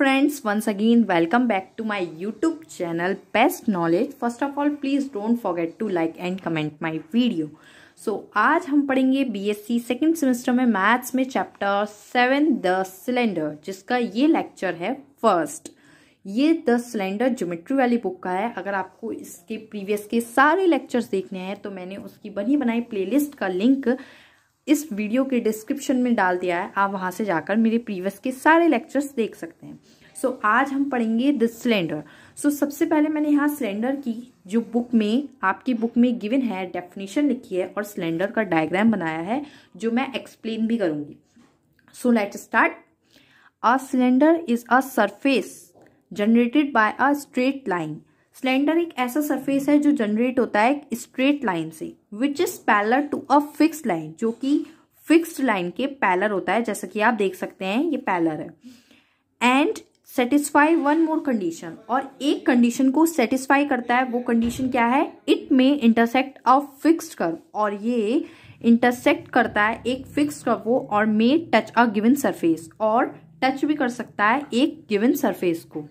friends once again welcome back to my YouTube channel best knowledge first of all please don't forget to like and comment my video so आज हम पढ़ेंगे BSc second semester में maths में chapter seven the cylinder जिसका ये lecture है first ये the cylinder geometry वाली बुक का है अगर आपको इसके प्रीवियस के सारे लेक्चर्स देखने हैं तो मैंने उसकी बनी बनाई प्लेलिस्ट का लिंक इस वीडियो के डिस्क्रिप्शन में डाल दिया है आप वहाँ से जाकर मेरे प्रीवियस के सारे लेक्चर्स देख सकते हैं सो so, आज हम पढ़ेंगे द सिलेंडर सो सबसे पहले मैंने यहाँ सिलेंडर की जो बुक में आपकी बुक में गिवन है डेफिनेशन लिखी है और सिलेंडर का डायग्राम बनाया है जो मैं एक्सप्लेन भी करूँगी so let start a cylinder is a surface generated by a straight line cylinder एक ऐसा सरफेस है जो जनरेट होता है स्ट्रेट लाइन से which is parallel to a fix line जो कि फिक्स्ड लाइन के पैलर होता है जैसा कि आप देख सकते हैं ये पैलर है and satisfy one more condition और एक कंडीशन को सेटिस्फाई करता है वो कंडीशन क्या है it may intersect a fix curve और ये इंटरसेक्ट करता है एक फिक्स कर्व को और may touch a given surface और टच भी कर सकता है एक गिवन सरफेस को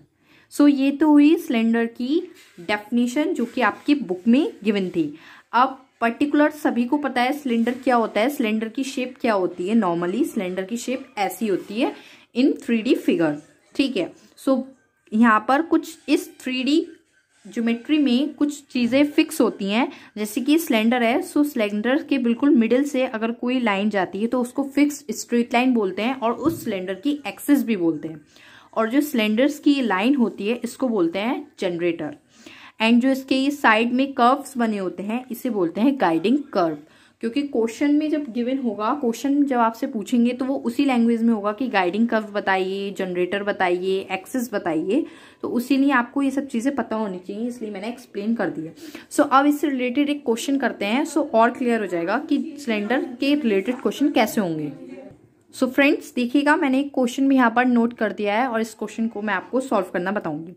सो so, ये तो हुई सिलेंडर की डेफिनेशन जो कि आपकी बुक में गिवन थी अब पर्टिकुलर सभी को पता है सिलेंडर क्या होता है सिलेंडर की शेप क्या होती है नॉर्मली सिलेंडर की शेप ऐसी होती है इन थ्री फिगर ठीक है सो so, यहाँ पर कुछ इस थ्री ज्योमेट्री में कुछ चीज़ें फिक्स होती हैं जैसे कि सिलेंडर है सो सिलेंडर के बिल्कुल मिडिल से अगर कोई लाइन जाती है तो उसको फिक्स स्ट्रेट लाइन बोलते हैं और उस सिलेंडर की एक्सेस भी बोलते हैं और जो सिलेंडर्स की लाइन होती है इसको बोलते हैं जनरेटर एंड जो इसके साइड में कर्व्स बने होते हैं इसे बोलते हैं गाइडिंग कर्व क्योंकि क्वेश्चन में जब गिवन होगा क्वेश्चन जब आपसे पूछेंगे तो वो उसी लैंग्वेज में होगा कि गाइडिंग कर्व बताइए जनरेटर बताइए एक्सेस बताइए तो उसी लिए आपको ये सब चीज़ें पता होनी चाहिए इसलिए मैंने एक्सप्लेन कर दिया सो so, अब इससे रिलेटेड एक क्वेश्चन करते हैं सो so, और क्लियर हो जाएगा कि सिलेंडर के रिलेटेड क्वेश्चन कैसे होंगे सो फ्रेंड्स देखिएगा मैंने एक क्वेश्चन भी यहाँ पर नोट कर दिया है और इस क्वेश्चन को मैं आपको सॉल्व करना बताऊंगी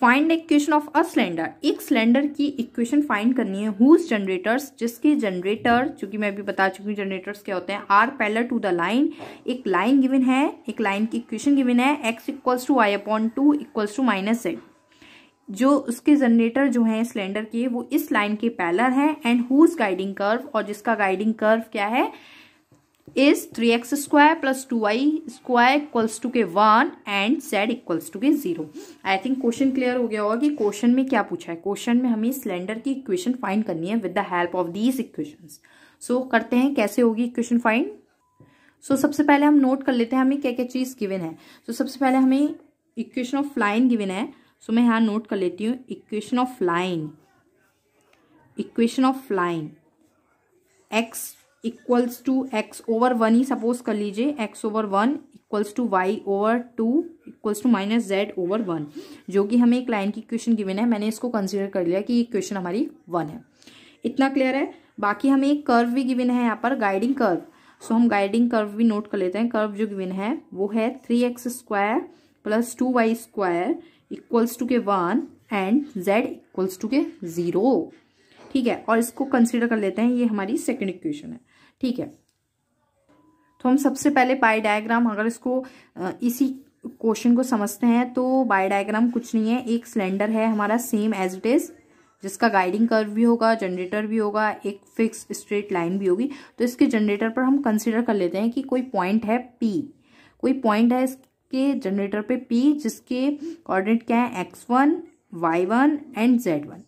find equation of a cylinder एक सिलेंडर की इक्वेशन फाइंड करनी है हुज जनरेटर्स जिसके जनरेटर चूंकि मैं अभी बता चुकी हूँ जनरेटर्स क्या होते हैं are parallel to the line एक लाइन गिवन है एक लाइन की इक्वेशन गिविन है x equals to y upon two equals to minus z जो उसके जनरेटर जो हैं सिलेंडर के वो इस लाइन के पैलर हैं एंड हुज गाइडिंग कर्व और जिसका गाइडिंग कर्व क्या है is three x square plus two y square equals to के one and z equals to के zero I think question clear हो गया होगा कि क्वेश्चन में क्या पूछा है क्वेश्चन में हमें सिलेंडर की इक्वेशन फाइंड करनी है with the help of these equation so करते हैं कैसे होगी इक्वेशन फाइंड सो सबसे पहले हम नोट कर लेते हैं हमें क्या क्या चीज़ गिवन है सो so, सबसे पहले हमें इक्वेशन ऑफ लाइन गिवन है सो so, मैं यहाँ नोट कर लेती हूँ equation of line equation of line x equals to x over one ही सपोज कर लीजिए x over one equals to y over two equals to minus z over one जो कि हमें एक लाइन की क्वेश्चन गिवन है मैंने इसको कंसिडर कर लिया कि ये क्वेश्चन हमारी वन है इतना क्लियर है बाकी हमें एक कर्व भी गिवन है यहाँ पर गाइडिंग कर्व सो हम गाइडिंग कर्व भी नोट कर लेते हैं कर्व जो गिविन है वो है three x square plus two y square equals to के one and z equals to के ज़ीरो ठीक है और इसको कंसिडर कर लेते हैं ये हमारी सेकेंड इक्वेशन है ठीक है तो हम सबसे पहले पाई डायग्राम अगर इसको इसी क्वेश्चन को समझते हैं तो बाय डायग्राम कुछ नहीं है एक सिलेंडर है हमारा सेम एज इट इज़ जिसका गाइडिंग कर्व भी होगा जनरेटर भी होगा एक फिक्स स्ट्रेट लाइन भी होगी तो इसके जनरेटर पर हम कंसिडर कर लेते हैं कि कोई पॉइंट है पी कोई पॉइंट है इसके जनरेटर पे पी जिसके कोऑर्डिनेट क्या है x one y one and z one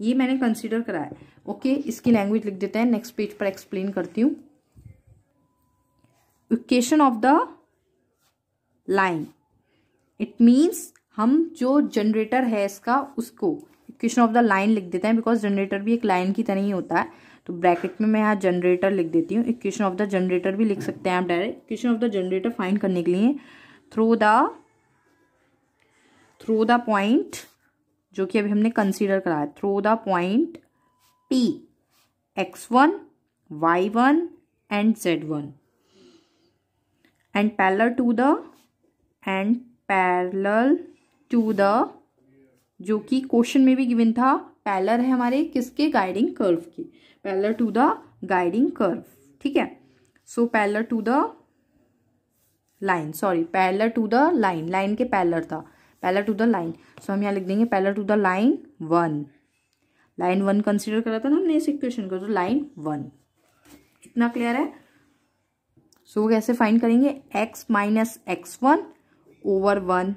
ये मैंने कंसिडर करा है ओके okay, इसकी लैंग्वेज लिख देते हैं नेक्स्ट पेज पर एक्सप्लेन करती हूँ equation of the line it means हम जो जनरेटर है इसका उसको इक्वेशन ऑफ द लाइन लिख देते हैं बिकॉज जनरेटर भी एक लाइन की तरह ही होता है तो ब्रैकेट में मैं यहाँ जनरेटर लिख देती हूँ इक्वेशन ऑफ द जनरेटर भी लिख सकते हैं आप direct equation of the generator find करने के लिए through the through the point जो कि अभी हमने कंसीडर करा है through the point P x1, y1 and z1 and parallel to the and parallel to the जो कि क्वेश्चन में भी गिवन था पैलर है हमारे किसके गाइडिंग कर्व की parallel to the guiding curve ठीक है so parallel to the line sorry parallel to the line line के पैलर था parallel to the line so हम यहाँ लिख देंगे parallel to the line one line one consider करा था ना हमने इस इक्वेशन को तो लाइन वन इतना क्लियर है सो so, कैसे फाइंड करेंगे x minus x one over one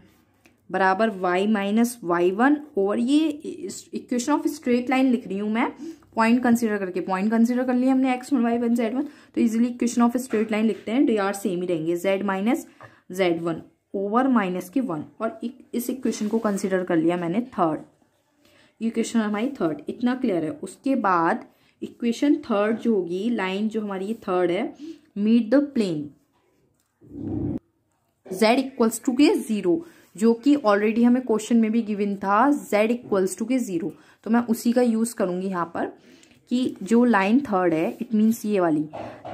बराबर y minus y one over ये इक्वेशन ऑफ स्ट्रेट लाइन लिख रही हूँ मैं पॉइंट कंसीडर करके पॉइंट कंसीडर कर लिया हमने x one y one z one तो easily equation of straight line लिखते हैं डी आर सेम ही रहेंगे z minus z one over minus के वन और इस इक्वेशन को कंसिडर कर लिया मैंने थर्ड इक्वेशन हमारी थर्ड इतना क्लियर है उसके बाद इक्वेशन थर्ड जो होगी लाइन जो हमारी ये थर्ड है meet the plane z equals to के जीरो जो कि ऑलरेडी हमें क्वेश्चन में भी गिवन था जेड इक्वल्स टू के जीरो तो मैं उसी का यूज करूंगी यहाँ पर कि जो लाइन थर्ड है इट मीन्स ये वाली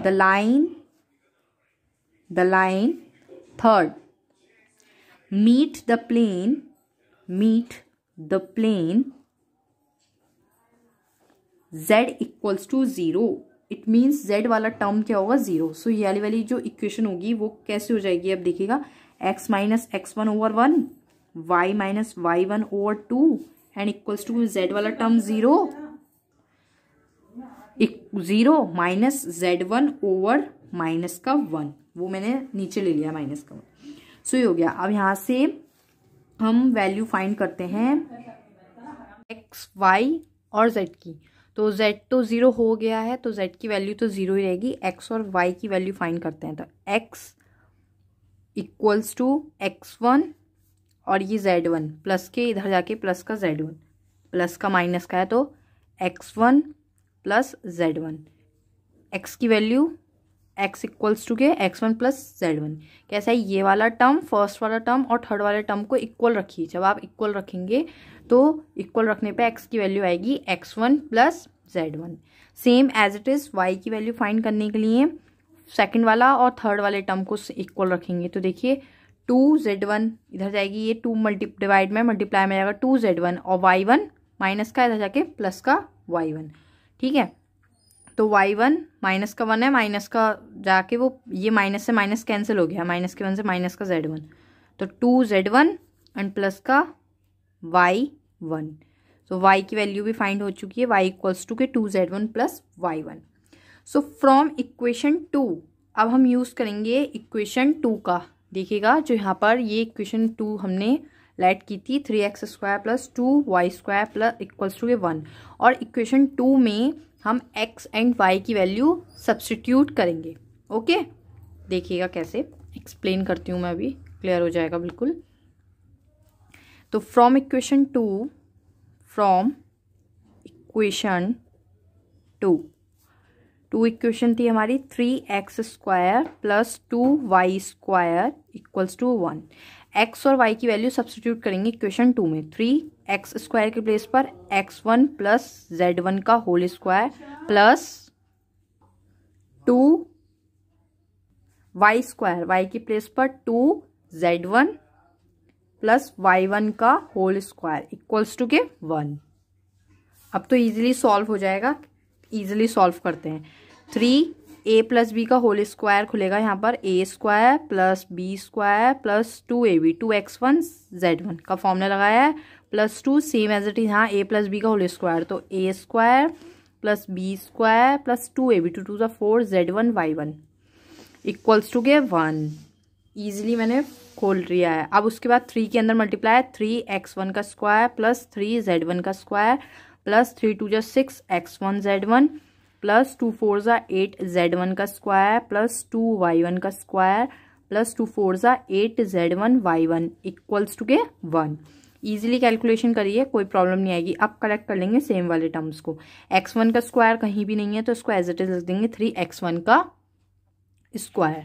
the line the line third meet the plane meet the plane z equals to zero it means z वाला टर्म क्या होगा ज़ीरो सो ये वाली वाली जो इक्वेशन होगी वो कैसे हो जाएगी अब देखिएगा x minus x one over one y minus y one over two and equals to z वाला term zero zero minus z one over minus का वन वो मैंने नीचे ले लिया माइनस का वन सो ये हो गया अब यहाँ से हम वैल्यू फाइंड करते हैं एक्स वाई और जेड की तो z तो ज़ीरो हो गया है तो z की वैल्यू तो ज़ीरो ही रहेगी x और y की वैल्यू फाइंड करते हैं तो x equals to x one और ये जेड वन प्लस के इधर जाके प्लस का जेड वन प्लस का माइनस का है तो x one plus z one x की वैल्यू एक्स इक्वल्स टू के x one plus z one कैसा है ये वाला टर्म फर्स्ट वाला टर्म और थर्ड वाले टर्म को इक्वल रखिए जब आप इक्वल रखेंगे तो इक्वल रखने पे एक्स की वैल्यू आएगी x one plus z one same as it is y की वैल्यू फाइंड करने के लिए सेकेंड वाला और थर्ड वाले टर्म को इक्वल रखेंगे तो देखिए टू जेड वन इधर जाएगी ये टू मल्टी डिवाइड में मल्टीप्लाई में जाएगा टू जेड वन और वाई वन माइनस का इधर जाके प्लस का वाई वन ठीक है तो वाई वन माइनस का वन है माइनस का जाके वो ये माइनस से माइनस कैंसिल हो गया माइनस के वन से माइनस का जेड वन तो two z one and plus का वाई वन सो वाई की वैल्यू भी फाइंड हो चुकी है वाई इक्वल्स टू के two z one plus y one so from equation two अब हम यूज़ करेंगे इक्वेशन टू का देखिएगा जो यहाँ पर ये इक्वेशन टू हमने लाइट की थी three x square plus two y square plus equals to के वन और इक्वेशन टू में हम एक्स एंड वाई की वैल्यू सब्सटीट्यूट करेंगे ओके देखिएगा कैसे एक्सप्लेन करती हूँ मैं अभी क्लियर हो जाएगा बिल्कुल तो from equation two from equation two two equation थी हमारी three x square plus two y square equals to one x और वाई की वैल्यू सब्सटीट्यूट करेंगे क्वेश्चन टू में थ्री एक्स स्क्वायर के प्लेस पर x one plus z one का whole square plus two y square y की place पर two z one plus y one का होल स्क्वायर इक्वल्स टू के one अब तो इजीली सॉल्व हो जाएगा इजीली सॉल्व करते हैं थ्री ए प्लस बी का होल स्क्वायर खुलेगा यहाँ पर a square plus b square plus two a b two x one z one का फॉर्मूला लगाया है plus two same as it is यहाँ ए प्लस बी का होल स्क्वायर तो a square plus b square plus two a b two two ज़ा four z one y one equals to के one easily मैंने खोल लिया है अब उसके बाद थ्री के अंदर मल्टीप्लाई थ्री एक्स वन का square plus three z one का स्क्वायर प्लस थ्री टू जो six x one z one plus two four ज़ा एट जेड वन का square plus two y one का स्क्वायर प्लस टू फोर ज़ा eight z one y one equals to के one easily calculation करिए कोई problem नहीं आएगी अब कलेक्ट कर लेंगे सेम वाले टर्म्स को एक्स वन का स्क्वायर कहीं भी नहीं है तो इसको एज इट इज लिख देंगे थ्री एक्स वन का स्क्वायर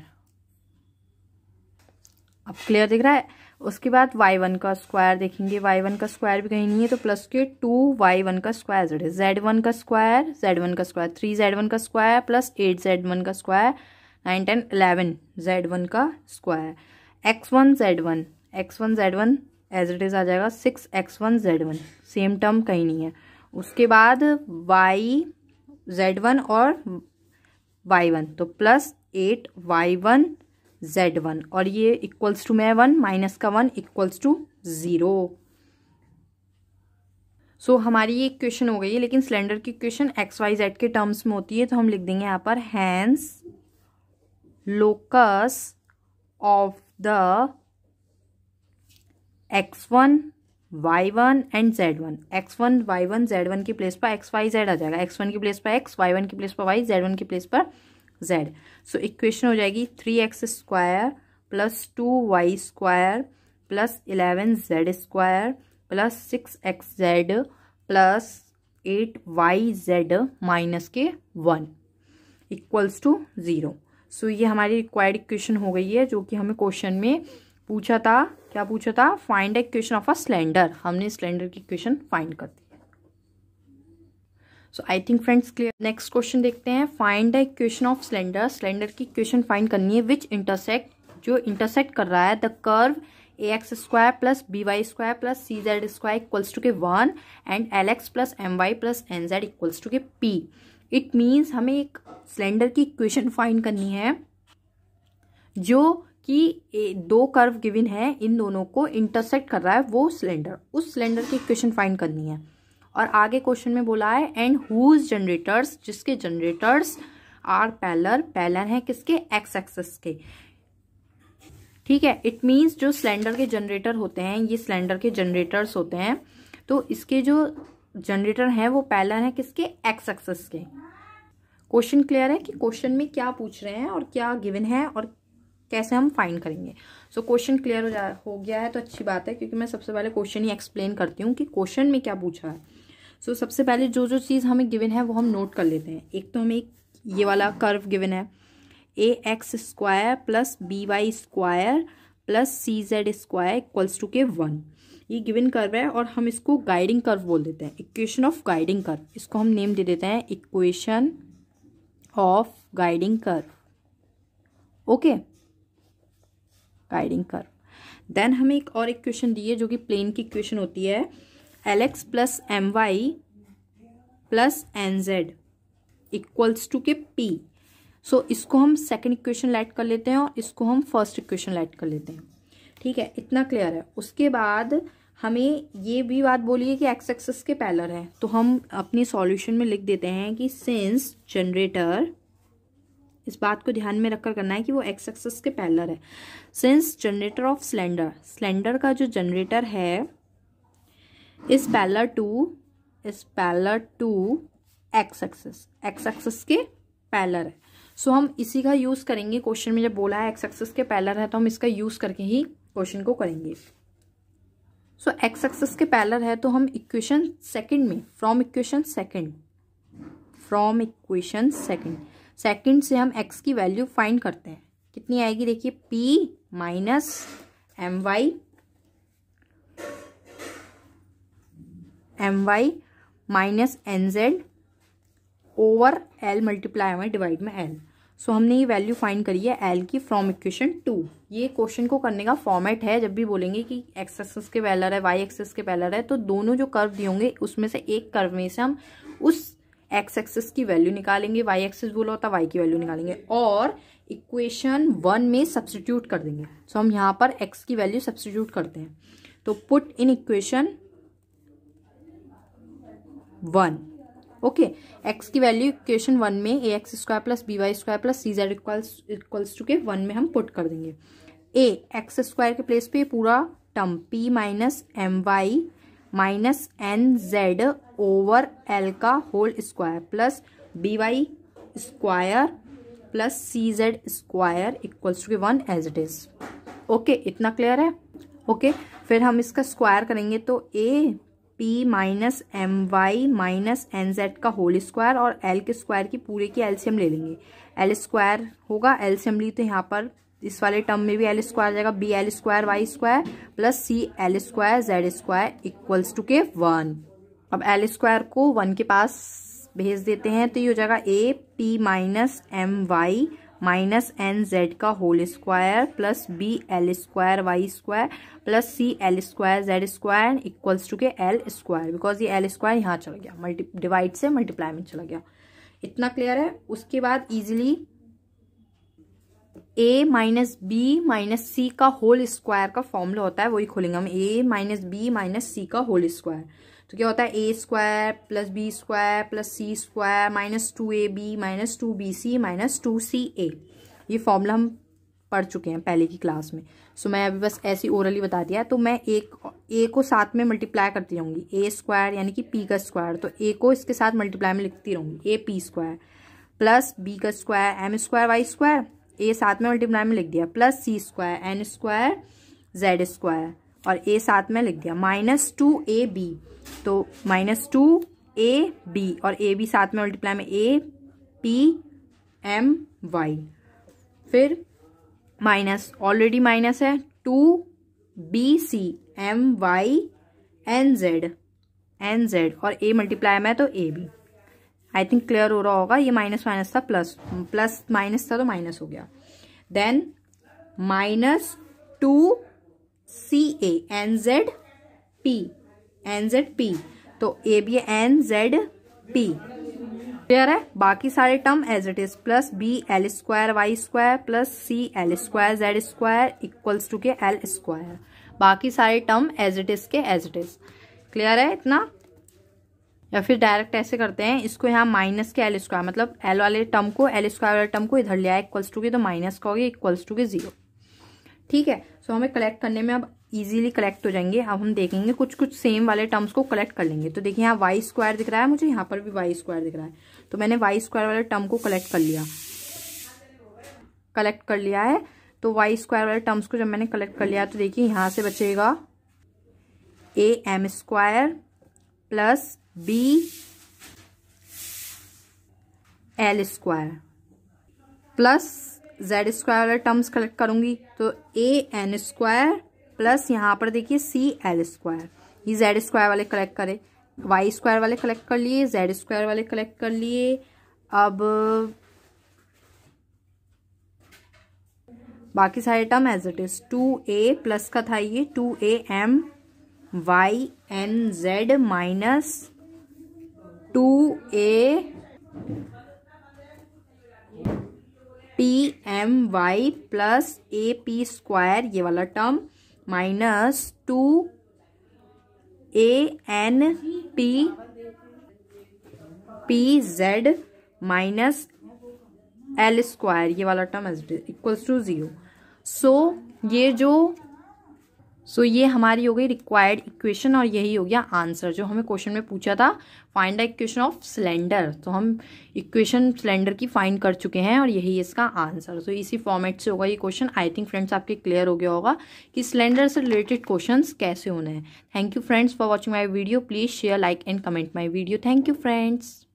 अब क्लियर दिख रहा है उसके बाद वाई वन का स्क्वायर देखेंगे वाई वन का स्क्वायर भी कहीं नहीं है तो प्लस के टू वाई वन का स्क्वायर जेड है जेड वन का स्क्वायर जेड वन का स्क्वायर थ्री जेड वन का square plus eight z one का square nine ten eleven z one का square x one z one x one z one as it is आ जाएगा six x one z one same term कहीं नहीं है उसके बाद वाई जेड वन और वाई वन तो plus eight y one z one और ये इक्वल्स टू मै वन माइनस का one equals to zero so हमारी ये क्वेश्चन हो गई है लेकिन सिलेंडर की क्वेश्चन एक्स वाई जेड के टर्म्स में होती है तो हम लिख देंगे यहाँ पर hence locus of the x one y one and z one x one y one z one की प्लेस पर एक्स वाई जेड आ जाएगा एक्स वन की प्लेस पर एक्स वाई वन की प्लेस पर वाई जेड वन की place पर जेड सो इक्वेशन हो जाएगी three x square plus two y square plus eleven z square plus six x z plus eight y z minus के one equals to zero so ये हमारी required equation हो गई है जो कि हमें क्वेश्चन में पूछा था क्या पूछा था find equation of a cylinder हमने सिलेंडर की इक्वेशन फाइंड कर दी so I think friends clear next question देखते हैं find the equation of cylinder cylinder की इक्वेशन फाइंड करनी है विच इंटरसेक्ट जो इंटरसेक्ट कर रहा है the curve a x square plus b y square plus c z square equals to के one and l x plus m y plus n z equals to के p it means हमें एक cylinder की equation find करनी है जो कि दो कर्व गिवन है इन दोनों को इंटरसेक्ट कर रहा है वो सिलेंडर उस सिलेंडर की इक्वेशन फाइंड करनी है और आगे क्वेश्चन में बोला है एंड हुज जनरेटर्स जिसके जनरेटर्स आर पैलर पैलर हैं किसके एक्स एक्सेस के ठीक है इट मीन्स जो सिलेंडर के जनरेटर होते हैं ये सिलेंडर के जनरेटर्स होते हैं तो इसके जो जनरेटर हैं वो पैलर हैं किसके एक्स एक्सेस के क्वेश्चन क्लियर है कि क्वेश्चन में क्या पूछ रहे हैं और क्या गिवन है और कैसे हम फाइंड करेंगे सो क्वेश्चन क्लियर हो जा हो गया है तो अच्छी बात है क्योंकि मैं सबसे पहले क्वेश्चन ही एक्सप्लेन करती हूँ कि क्वेश्चन में क्या पूछा है सो so, सबसे पहले जो जो चीज़ हमें गिवन है वो हम नोट कर लेते हैं एक तो हमें एक ये वाला कर्व गिवन है a x square plus b y square plus c z square equals to के वन ये गिवन कर्व है और हम इसको गाइडिंग कर्व बोल देते हैं इक्वेशन ऑफ गाइडिंग कर्व इसको हम नेम दे देते हैं equation of guiding curve okay guiding curve then हमें एक और इक्वेशन दी है जो कि प्लेन की इक्वेशन होती है l x plus m y plus n z equals to के पी सो so, इसको हम सेकेंड इक्वेशन लाइट कर लेते हैं और इसको हम फर्स्ट इक्वेशन लाइट कर लेते हैं ठीक है इतना क्लियर है उसके बाद हमें ये भी बात बोलिए कि एक्स एक्सेस के पैलर है तो हम अपनी सॉल्यूशन में लिख देते हैं कि सिंस जनरेटर इस बात को ध्यान में रखकर करना है कि वो एक्स एक्सेस के पैलर है since generator of cylinder cylinder का जो जनरेटर है is parallel to is parallel to x axis x axis के पैलर है सो so, हम इसी का यूज़ करेंगे क्वेश्चन में जब बोला है एक्स एक्सेस के पैलर है तो हम इसका यूज़ करके ही क्वेश्चन को करेंगे सो एक्स एक्सेस के पैलर है तो हम इक्वेशन सेकंड में from equation second from equation second second से हम एक्स की वैल्यू फाइंड करते हैं कितनी आएगी देखिए p minus m y m y minus n z over l multiply में डिवाइड में एल सो so, हमने ये वैल्यू फाइंड करी है एल की फ्रॉम इक्वेशन टू ये क्वेश्चन को करने का फॉर्मेट है जब भी बोलेंगे कि एक्स एक्सेस के पैलर है वाई एक्सेस के पैलर है तो दोनों जो कर्व दिए होंगे उसमें से एक कर्व में से हम उस एक्स एक्सेस की वैल्यू निकालेंगे वाई एक्सेस बोला होता है वाई की वैल्यू निकालेंगे और इक्वेशन वन में सब्सटीट्यूट कर देंगे सो so, हम यहाँ पर एक्स की वैल्यू सब्सटीट्यूट करते हैं तो put in equation one okay x की वैल्यू इक्वेशन वन में a x square plus b y square plus c z equals equals to के वन में हम पुट कर देंगे ए एक्स स्क्वायर के प्लेस पे पूरा term p minus m y minus n z over l का whole square plus b y square plus c z square equals to के one as it is okay इतना clear है okay okay, फिर हम इसका square करेंगे तो a p minus m y minus n z का होल स्क्वायर और एल के स्क्वायर की पूरे की एल्शियम ले लेंगे एल स्क्वायर होगा एल्शियम ली तो यहाँ पर इस वाले टर्म में भी एल स्क्वायर जाएगा b l square y square plus c l square z square equals to के वन अब एल स्क्वायर को वन के पास भेज देते हैं तो ये हो जाएगा a p minus m y minus n z का whole square plus b l square y square plus c l square z square equals to के एल स्क्वायर बिकॉज ये एल स्क्वायर यहाँ चला गया मल्टी डिवाइड से multiply में चला गया इतना क्लियर है उसके बाद easily a minus b minus c का होल स्क्वायर का फॉर्मूला होता है वही खोलेंगे हम a minus b minus c का होल स्क्वायर तो क्या होता है a square plus b square plus c square minus two a b minus two b c minus two c a ये फॉर्मूला हम पढ़ चुके हैं पहले की क्लास में सो मैं अभी बस ऐसी ओरली बता दिया तो मैं एक ए को साथ में मल्टीप्लाई करती रहूँगी ए स्क्वायर यानी कि पी का स्क्वायर तो ए को इसके साथ मल्टीप्लाई में लिखती रहूँगी a p square plus b का square m square y square a साथ में मल्टीप्लाई में लिख दिया plus c square n square z square और ए साथ में लिख दिया माइनस टू ए बी तो माइनस टू ए बी और ए बी साथ में मल्टीप्लाई में ए पी एम वाई फिर माइनस ऑलरेडी माइनस है two b c m y n z n z और ए मल्टीप्लाई में तो a b I think clear हो रहा होगा ये माइनस माइनस था प्लस प्लस माइनस था तो माइनस हो गया then minus two c a n z p n z p तो a b n z p clear है बाकी सारे term as it is plus b l square y square plus c l square z square equals to के l square बाकी सारे term as it is के as it is clear है इतना या फिर डायरेक्ट ऐसे करते हैं इसको यहाँ माइनस के एल स्क्वायर मतलब एल वाले टर्म को एल स्क्वायर वाले टर्म को इधर ले आया इक्वल्स टू के तो माइनस का होगी इक्वल्स टू के जीरो ठीक है सो हमें कलेक्ट करने में अब इजीली कलेक्ट हो जाएंगे अब हम देखेंगे कुछ कुछ सेम वाले टर्म्स को कलेक्ट कर लेंगे तो देखिए यहाँ वाई स्क्वायर दिख रहा है मुझे यहाँ पर भी वाई स्क्वायर दिख रहा है तो मैंने वाई स्क्वायर वाले टर्म को कलेक्ट कर लिया कलेक्ट कर लिया है तो वाई स्क्वायर वाले टर्म्स को जब मैंने कलेक्ट कर लिया तो देखिए यहाँ से बचेगा a m square plus b l square plus z square वाले टर्म्स कलेक्ट करूंगी तो ए एन स्क्वायर प्लस यहाँ पर देखिए सी एल स्क्वायर ये जेड स्क्वायर वाले कलेक्ट करे वाई स्क्वायर वाले कलेक्ट कर लिए जेड स्क्वायर वाले कलेक्ट कर लिए अब बाकी सारे term as it is two a plus का था ये two a m y n z minus two a p m y plus a p square ये वाला term minus two a n p p z minus l square ये वाला term equals to zero so ये जो सो so, ये हमारी हो गई रिक्वायर्ड इक्वेशन और यही हो गया आंसर जो हमें क्वेश्चन में पूछा था find the equation of cylinder तो हम इक्वेशन सिलेंडर की फाइंड कर चुके हैं और यही इसका आंसर सो so, इसी फॉर्मेट से होगा ये क्वेश्चन आई थिंक फ्रेंड्स आपके क्लियर हो गया होगा कि सिलेंडर से रिलेटेड क्वेश्चन कैसे होने हैं thank you friends for watching my video please share like and comment my video thank you friends